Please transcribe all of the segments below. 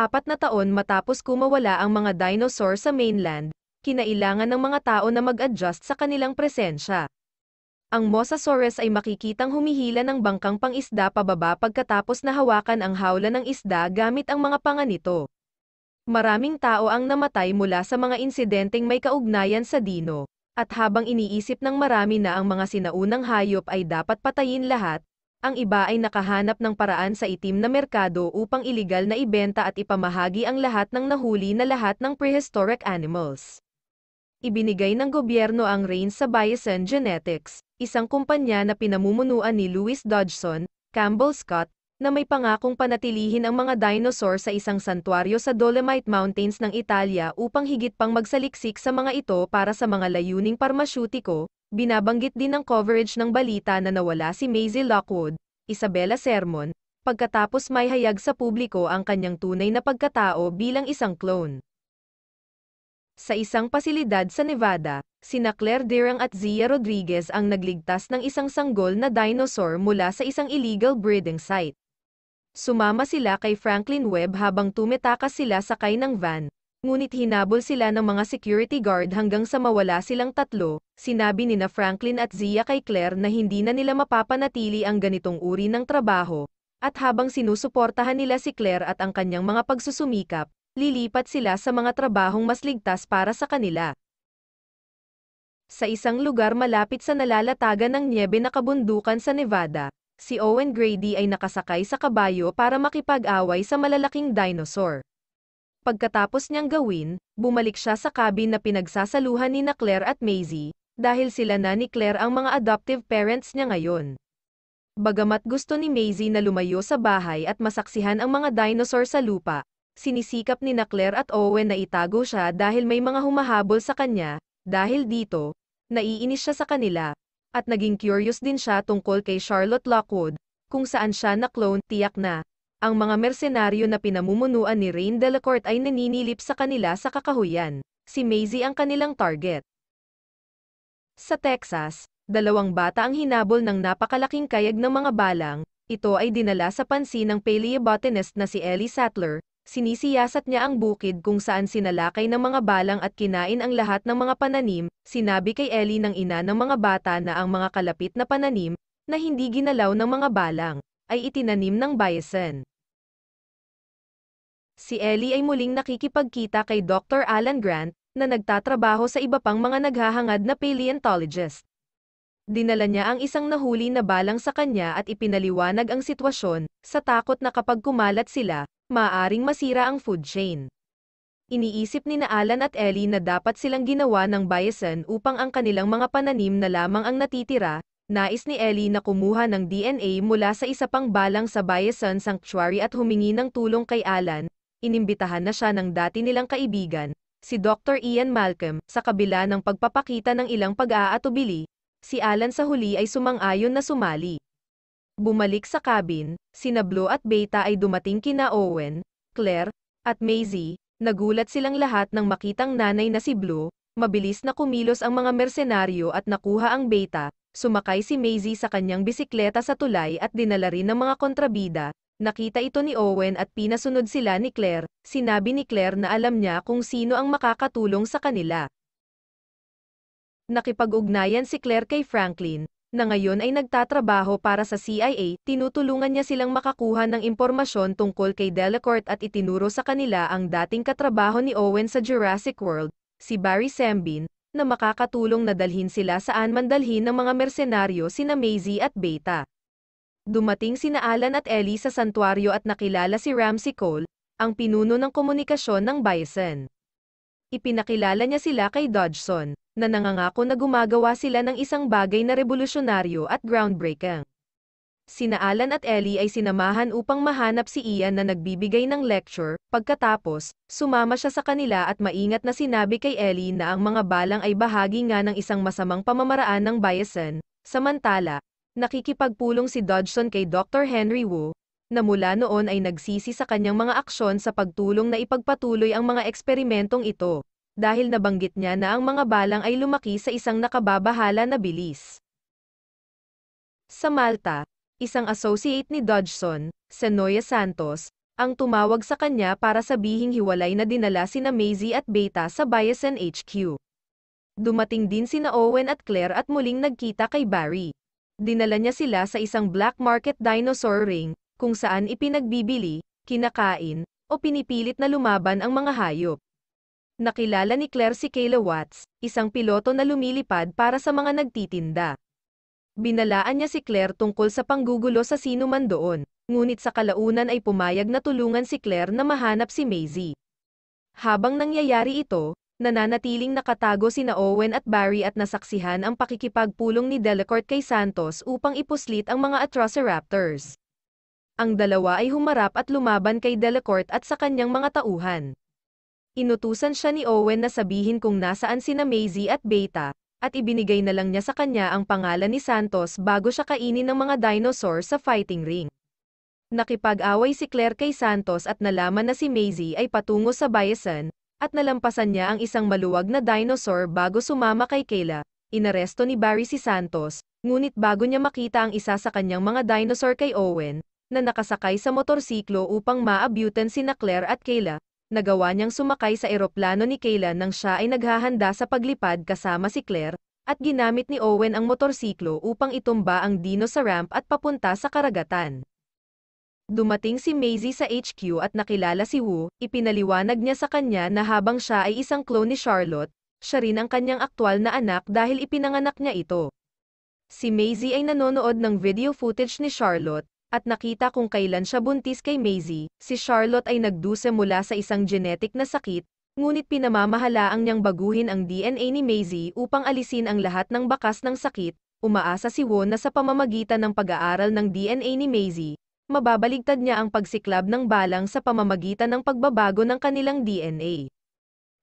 apat na taon matapos kumawala ang mga dinosaur sa mainland, kinailangan ng mga tao na mag-adjust sa kanilang presensya. Ang Mosasaurus ay makikitang humihila ng bangkang pangisda pababa pagkatapos na hawakan ang hawla ng isda gamit ang mga panga nito. Maraming tao ang namatay mula sa mga insidenteng may kaugnayan sa dino, at habang iniisip ng marami na ang mga sinaunang hayop ay dapat patayin lahat, ang iba ay nakahanap ng paraan sa itim na merkado upang iligal na ibenta at ipamahagi ang lahat ng nahuli na lahat ng prehistoric animals. Ibinigay ng gobyerno ang reins sa Bison Genetics, isang kumpanya na pinamumunuan ni Louis Dodgson, Campbell Scott, na may pangakong panatilihin ang mga dinosaur sa isang santuaryo sa Dolomite Mountains ng Italia upang higit pang magsaliksik sa mga ito para sa mga layuning parmasyutiko, Binabanggit din ng coverage ng balita na nawala si Maisie Lockwood, Isabella Sermon, pagkatapos may hayag sa publiko ang kanyang tunay na pagkatao bilang isang clone. Sa isang pasilidad sa Nevada, sina Claire Deering at Zia Rodriguez ang nagligtas ng isang sanggol na dinosaur mula sa isang illegal breeding site. Sumama sila kay Franklin Webb habang tumitakas sila sakay ng van, Ngunit hinabol sila ng mga security guard hanggang sa mawala silang tatlo, sinabi nina Franklin at Zia kay Claire na hindi na nila mapapanatili ang ganitong uri ng trabaho, at habang sinusuportahan nila si Claire at ang kanyang mga pagsusumikap, lilipat sila sa mga trabahong mas ligtas para sa kanila. Sa isang lugar malapit sa nalalatagan ng niebe na kabundukan sa Nevada, si Owen Grady ay nakasakay sa kabayo para makipag-away sa malalaking dinosaur. Pagkatapos niyang gawin, bumalik siya sa cabin na pinagsasaluhan ni na Claire at Maisie, dahil sila na ni Claire ang mga adoptive parents niya ngayon. Bagamat gusto ni Maisie na lumayo sa bahay at masaksihan ang mga dinosaur sa lupa, sinisikap ni na Claire at Owen na itago siya dahil may mga humahabol sa kanya, dahil dito, naiinis siya sa kanila, at naging curious din siya tungkol kay Charlotte Lockwood, kung saan siya na clone tiyak na, ang mga mersenaryo na pinamumunuan ni Rain Delacorte ay naninilip sa kanila sa kakahuyan. Si Maisie ang kanilang target. Sa Texas, dalawang bata ang hinabol ng napakalaking kayag ng mga balang, ito ay dinala sa pansin ng paleobotanist na si Ellie Sattler, sinisiyasat niya ang bukid kung saan sinalakay ng mga balang at kinain ang lahat ng mga pananim, sinabi kay Ellie ng ina ng mga bata na ang mga kalapit na pananim, na hindi ginalaw ng mga balang, ay itinanim ng bison si Ellie ay muling nakikipagkita kay Dr. Alan Grant, na nagtatrabaho sa iba pang mga naghahangad na paleontologist. Dinala niya ang isang nahuli na balang sa kanya at ipinaliwanag ang sitwasyon, sa takot na kapag kumalat sila, maaring masira ang food chain. Iniisip ni Alan at Ellie na dapat silang ginawa ng bison upang ang kanilang mga pananim na lamang ang natitira, nais ni Ellie na kumuha ng DNA mula sa isa pang balang sa bison sanctuary at humingi ng tulong kay Alan, inimbitahan na siya ng dati nilang kaibigan, si Dr. Ian Malcolm, sa kabila ng pagpapakita ng ilang pag-aatubili, si Alan sa huli ay sumang-ayon na sumali. Bumalik sa cabin, sina Blue at Beta ay dumating kina Owen, Claire, at Maisie, nagulat silang lahat nang makitang nanay na si Blue, mabilis na kumilos ang mga mersenaryo at nakuha ang Beta, Sumakay si Maisie sa kanyang bisikleta sa tulay at dinala rin ng mga kontrabida, Nakita ito ni Owen at pinasunod sila ni Claire, sinabi ni Claire na alam niya kung sino ang makakatulong sa kanila. Nakipag-ugnayan si Claire kay Franklin, na ngayon ay nagtatrabaho para sa CIA, tinutulungan niya silang makakuha ng impormasyon tungkol kay Delacorte at itinuro sa kanila ang dating katrabaho ni Owen sa Jurassic World, si Barry Sembin, na makakatulong na dalhin sila saan man dalhin ng mga mersenaryo sina Maisie at Beta. Dumating sina Alan at Ellie sa santuario at nakilala si Ramsey Cole, ang pinuno ng komunikasyon ng Bison. Ipinakilala niya sila kay Dodgson, na nangangako na gumagawa sila ng isang bagay na revolusyonaryo at groundbreaking. Sina Alan at Ellie ay sinamahan upang mahanap si Ian na nagbibigay ng lecture, pagkatapos, sumama siya sa kanila at maingat na sinabi kay Ellie na ang mga balang ay bahagi nga ng isang masamang pamamaraan ng Bison, samantala, Nakikipagpulong si Dodson kay Dr. Henry Wu, na mula noon ay nagsisi sa kanyang mga aksyon sa pagtulong na ipagpatuloy ang mga eksperimentong ito, dahil nabanggit niya na ang mga balang ay lumaki sa isang nakababahala na bilis. Sa Malta, isang associate ni Dodgson, Senoya Santos, ang tumawag sa kanya para sabihing hiwalay na dinala sina Maisie at Beta sa Biasen HQ. Dumating din sina Owen at Claire at muling nagkita kay Barry dinala niya sila sa isang black market dinosaur ring, kung saan ipinagbibili, kinakain, o pinipilit na lumaban ang mga hayop. Nakilala ni Claire si Kayla Watts, isang piloto na lumilipad para sa mga nagtitinda. Binalaan niya si Claire tungkol sa panggugulo sa sino man doon, ngunit sa kalaunan ay pumayag na tulungan si Claire na mahanap si Maisie. Habang nangyayari ito, nananatiling nakatago sina Owen at Barry at nasaksihan ang pakikipagpulong ni Delacorte kay Santos upang ipuslit ang mga Atrociraptors. Ang dalawa ay humarap at lumaban kay Delacorte at sa kanyang mga tauhan. Inutusan siya ni Owen na sabihin kung nasaan sina Maisie at Beta, at ibinigay na lang niya sa kanya ang pangalan ni Santos bago siya kainin ng mga dinosaur sa fighting ring. Nakipag-away si Claire kay Santos at nalaman na si Maisie ay patungo sa Bison, at nalampasan niya ang isang maluwag na dinosaur bago sumama kay Kayla. Inaresto ni Barry si Santos, ngunit bago niya makita ang isa sa kanyang mga dinosaur kay Owen, na nakasakay sa motorsiklo upang maabutan sina Claire at Kayla, nagawa niyang sumakay sa eroplano ni Kayla nang siya ay naghahanda sa paglipad kasama si Claire, at ginamit ni Owen ang motorsiklo upang itumba ang dino sa ramp at papunta sa karagatan. Dumating si Maisie sa HQ at nakilala si Wu, ipinaliwanag niya sa kanya na habang siya ay isang clone ni Charlotte, siya rin ang kanyang aktwal na anak dahil ipinanganak niya ito. Si Maisie ay nanonood ng video footage ni Charlotte, at nakita kung kailan siya buntis kay Maisie, si Charlotte ay nagduse mula sa isang genetic na sakit, ngunit pinamamahalaang niyang baguhin ang DNA ni Maisie upang alisin ang lahat ng bakas ng sakit, umaasa si Wu na sa pamamagitan ng pag-aaral ng DNA ni Maisie, mababaligtad niya ang pagsiklab ng balang sa pamamagitan ng pagbabago ng kanilang DNA.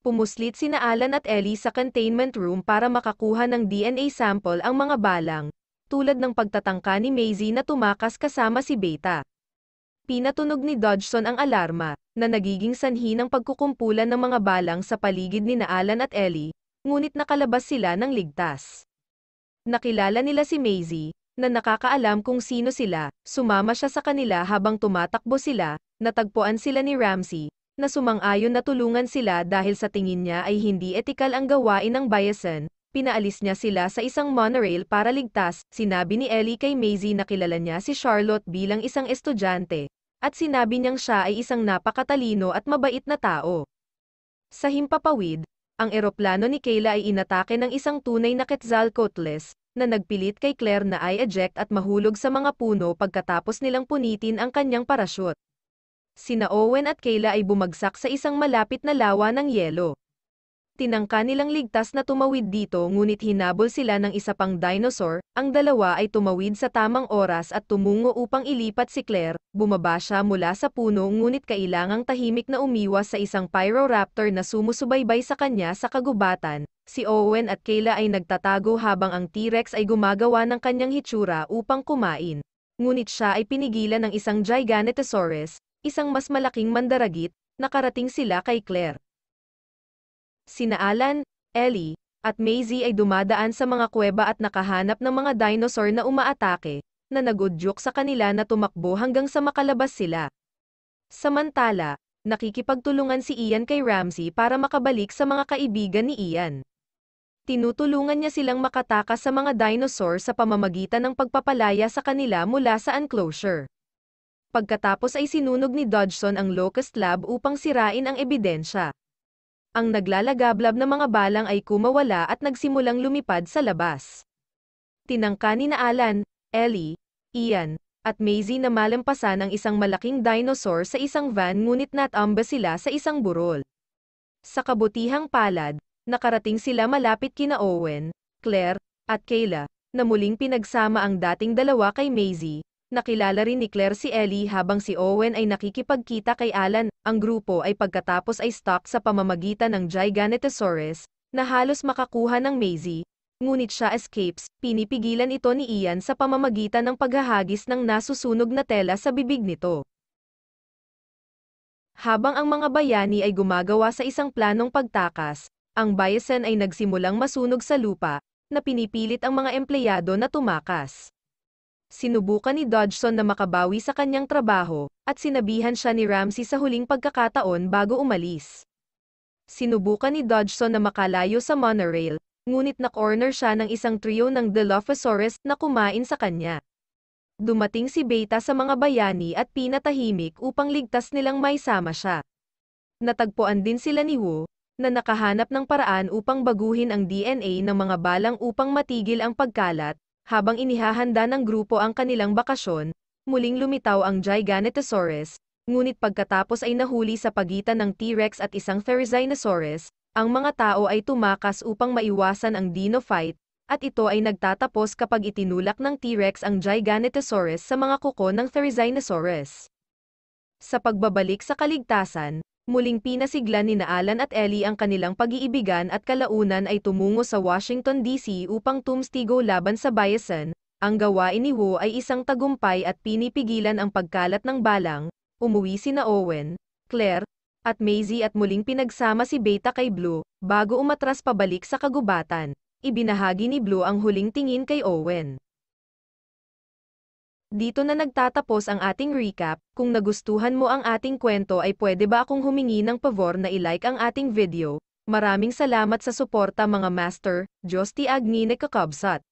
Pumuslit sina Alan at Ellie sa containment room para makakuha ng DNA sample ang mga balang, tulad ng pagtatangka ni Maisie na tumakas kasama si Beta. Pinatunog ni Dodgson ang alarma, na nagiging sanhi ng pagkukumpulan ng mga balang sa paligid ni Alan at Ellie, ngunit nakalabas sila ng ligtas. Nakilala nila si Maisie, na nakakaalam kung sino sila, sumama siya sa kanila habang tumatakbo sila, natagpuan sila ni Ramsey, na sumang-ayon na tulungan sila dahil sa tingin niya ay hindi etikal ang gawain ng Biasen, pinaalis niya sila sa isang monorail para ligtas, sinabi ni Ellie kay Maisie na kilala niya si Charlotte bilang isang estudyante, at sinabi niyang siya ay isang napakatalino at mabait na tao. Sa himpapawid, ang eroplano ni Kayla ay inatake ng isang tunay na Quetzalcoatlus, na nagpilit kay Claire na i eject at mahulog sa mga puno pagkatapos nilang punitin ang kanyang parachute. Sina Owen at Kayla ay bumagsak sa isang malapit na lawa ng yelo. Tinangka nilang ligtas na tumawid dito ngunit hinabol sila ng isa pang dinosaur, ang dalawa ay tumawid sa tamang oras at tumungo upang ilipat si Claire, bumaba siya mula sa puno ngunit kailangang tahimik na umiwas sa isang pyroraptor na sumusubaybay sa kanya sa kagubatan. Si Owen at Kayla ay nagtatago habang ang T-Rex ay gumagawa ng kanyang hitsura upang kumain. Ngunit siya ay pinigilan ng isang Gigantosaurus, isang mas malaking mandaragit, nakarating sila kay Claire sina Alan, Ellie, at Maisie ay dumadaan sa mga kuweba at nakahanap ng mga dinosaur na umaatake, na nagudyok sa kanila na tumakbo hanggang sa makalabas sila. Samantala, nakikipagtulungan si Ian kay Ramsey para makabalik sa mga kaibigan ni Ian. Tinutulungan niya silang makatakas sa mga dinosaur sa pamamagitan ng pagpapalaya sa kanila mula sa enclosure. Pagkatapos ay sinunog ni Dodgson ang Locust Lab upang sirain ang ebidensya ang naglalagablab na mga balang ay kumawala at nagsimulang lumipad sa labas. Tinangka ni na Alan, Ellie, Ian, at Maisie na malampasan ang isang malaking dinosaur sa isang van ngunit natamba sila sa isang burol. Sa kabutihang palad, nakarating sila malapit kina Owen, Claire, at Kayla, na muling pinagsama ang dating dalawa kay Maisie, nakilala rin ni Claire si Ellie habang si Owen ay nakikipagkita kay Alan. Ang grupo ay pagkatapos ay stuck sa pamamagitan ng Gigantosaurus, na halos makakuha ng Maisie, ngunit siya escapes, pinipigilan ito ni Ian sa pamamagitan ng paghahagis ng nasusunog na tela sa bibig nito. Habang ang mga bayani ay gumagawa sa isang planong pagtakas, ang bison ay nagsimulang masunog sa lupa, na pinipilit ang mga empleyado na tumakas sinubukan ni Dodgson na makabawi sa kanyang trabaho, at sinabihan siya ni Ramsey sa huling pagkakataon bago umalis. Sinubukan ni Dodgson na makalayo sa monorail, ngunit na-corner siya ng isang trio ng Dilophosaurus na kumain sa kanya. Dumating si Beta sa mga bayani at pinatahimik upang ligtas nilang maisama siya. Natagpuan din sila ni Wu, na nakahanap ng paraan upang baguhin ang DNA ng mga balang upang matigil ang pagkalat, habang inihahanda ng grupo ang kanilang bakasyon, muling lumitaw ang Gigantosaurus, ngunit pagkatapos ay nahuli sa pagitan ng T-Rex at isang Therizinosaurus, ang mga tao ay tumakas upang maiwasan ang dino fight, at ito ay nagtatapos kapag itinulak ng T-Rex ang Gigantosaurus sa mga kuko ng Therizinosaurus. Sa pagbabalik sa kaligtasan, Muling pinasigla ni na Alan at Ellie ang kanilang pag-iibigan at kalaunan ay tumungo sa Washington DC upang tumstigo laban sa Bison. Ang gawain ni Wu ay isang tagumpay at pinipigilan ang pagkalat ng balang. Umuwi si na Owen, Claire, at Maisie at muling pinagsama si Beta kay Blue bago umatras pabalik sa kagubatan. Ibinahagi ni Blue ang huling tingin kay Owen. Dito na nagtatapos ang ating recap, kung nagustuhan mo ang ating kwento ay pwede ba akong humingi ng pavor na ilike ang ating video. Maraming salamat sa suporta mga master, Diyos ti Agni Kakabsat.